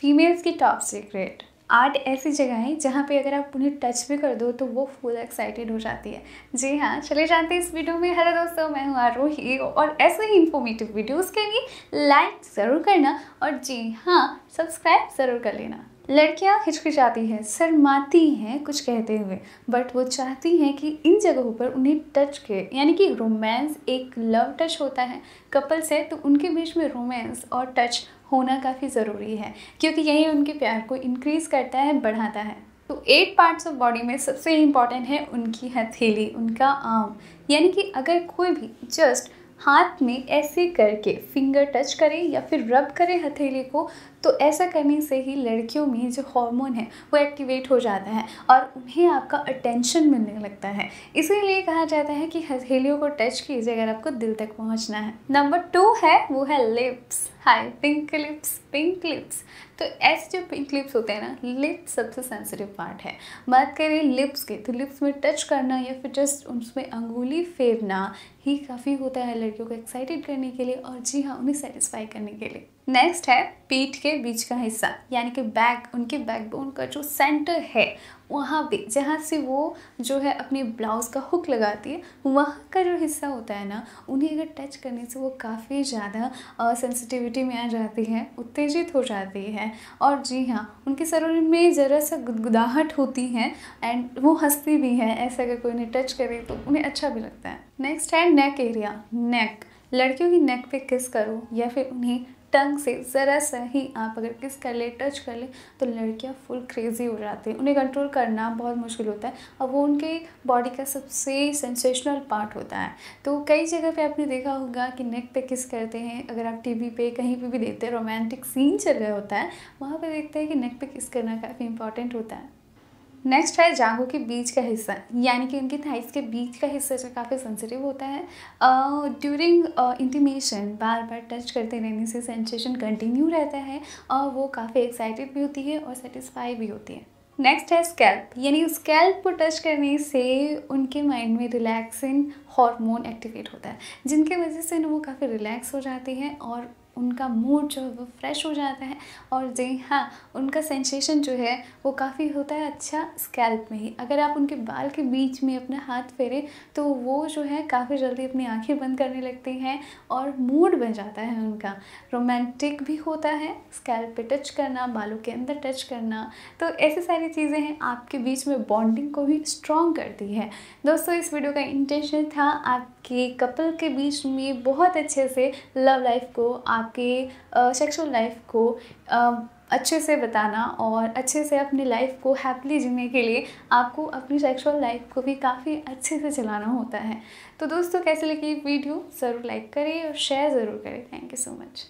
females की top secret art ऐसी जगह है जहाँ पे अगर आप उन्हें टच भी कर दो तो वो फुल एक्साइटेड हो जाती है जी हाँ चले जाते हैं इस वीडियो में हेलो दोस्तों मैं हूँ आरोही और ऐसे ही इन्फॉर्मेटिव वीडियोज़ के लिए लाइक ज़रूर करना और जी हाँ सब्सक्राइब ज़रूर कर लेना लड़कियां हिचकिचाती हैं शर्माती हैं कुछ कहते हुए बट वो चाहती हैं कि इन जगहों पर उन्हें टच के यानी कि रोमांस एक लव टच होता है कपल्स है तो उनके बीच में रोमांस और टच होना काफ़ी ज़रूरी है क्योंकि यही उनके प्यार को इनक्रीज़ करता है बढ़ाता है तो एट पार्ट्स ऑफ बॉडी में सबसे इम्पॉर्टेंट है उनकी हथेली उनका आम यानी कि अगर कोई भी जस्ट हाथ में ऐसे करके फिंगर टच करें या फिर रब करें हथेली को तो ऐसा करने से ही लड़कियों में जो हार्मोन है वो एक्टिवेट हो जाता है और उन्हें आपका अटेंशन मिलने लगता है इसीलिए कहा जाता है कि हथेलियों को टच कीजिए अगर आपको दिल तक पहुंचना है नंबर टू है वो है लिप्स हाय पिंक लिप्स पिंक लिप्स तो ऐसे जो पिंक लिप्स होते हैं ना लिप्स सबसे सेंसिटिव पार्ट है बात करें लिप्स की तो लिप्स में टच करना या फिर जस्ट उसमें अंगुली फेरना ही काफ़ी होता है लड़कियों को एक्साइटेड करने के लिए और जी हाँ उन्हें सेटिस्फाई करने के लिए नेक्स्ट है पीठ के बीच का हिस्सा यानी कि बैक उनके बैकबोन का जो सेंटर है वहाँ पे जहाँ से वो जो है अपने ब्लाउज़ का हुक लगाती है वहाँ का जो हिस्सा होता है ना उन्हें अगर टच करने से वो काफ़ी ज़्यादा सेंसिटिविटी में आ जाती है उत्तेजित हो जाती है और जी हाँ उनके शरीर में ज़रा सा गुदगुदाहट होती है एंड वो हंसती भी है ऐसा अगर कोई उन्हें टच करे तो उन्हें अच्छा भी लगता है नेक्स्ट है नेक एरिया नेक लड़कियों की नेक पे किस करो या फिर उन्हें टंग से ज़रा सा ही आप अगर किस कर ले टच कर ले तो लड़कियाँ फुल क्रेज़ी हो जाती हैं उन्हें कंट्रोल करना बहुत मुश्किल होता है और वो उनके बॉडी का सबसे सेंसेशनल पार्ट होता है तो कई जगह पे आपने देखा होगा कि नेक पे किस करते हैं अगर आप टीवी पे कहीं पे भी देखते हैं रोमांटिक सीन चल रहा होता है वहाँ पर देखते हैं कि नेक पे किस करना काफ़ी इंपॉर्टेंट होता है नेक्स्ट है जांघों के बीच का हिस्सा यानी कि इनकी थाइस के बीच का हिस्सा जो काफ़ी सेंसिटिव होता है ड्यूरिंग इंटीमेशन बार बार टच करते रहने से सेंसेशन कंटिन्यू रहता है और वो काफ़ी एक्साइटेड भी होती है और सेटिस्फाई भी होती है नेक्स्ट है स्कैल्प यानी स्कैल्प को टच करने से उनके माइंड में रिलैक्सिंग हार्मोन एक्टिवेट होता है जिनके वजह से ना वो काफ़ी रिलैक्स हो जाती हैं और उनका मूड जो है वो फ्रेश हो जाता है और जी हाँ उनका सेंसेशन जो है वो काफ़ी होता है अच्छा स्कैल्प में ही अगर आप उनके बाल के बीच में अपना हाथ फेरें तो वो जो है काफ़ी जल्दी अपनी आँखें बंद करने लगती हैं और मूड बन जाता है उनका रोमांटिक भी होता है स्कैल्प पे टच करना बालों के अंदर टच करना तो ऐसी सारी चीज़ें हैं आपके बीच में बॉन्डिंग को भी स्ट्रॉन्ग करती है दोस्तों इस वीडियो का इंटेंशन था आपके कपल के बीच में बहुत अच्छे से लव लाइफ को आप आपके सेक्सुअल लाइफ को अच्छे से बताना और अच्छे से अपनी लाइफ को हैप्पीली जीने के लिए आपको अपनी सेक्सुअल लाइफ को भी काफ़ी अच्छे से चलाना होता है तो दोस्तों कैसे लगी वीडियो ज़रूर लाइक करें और शेयर ज़रूर करें थैंक यू सो मच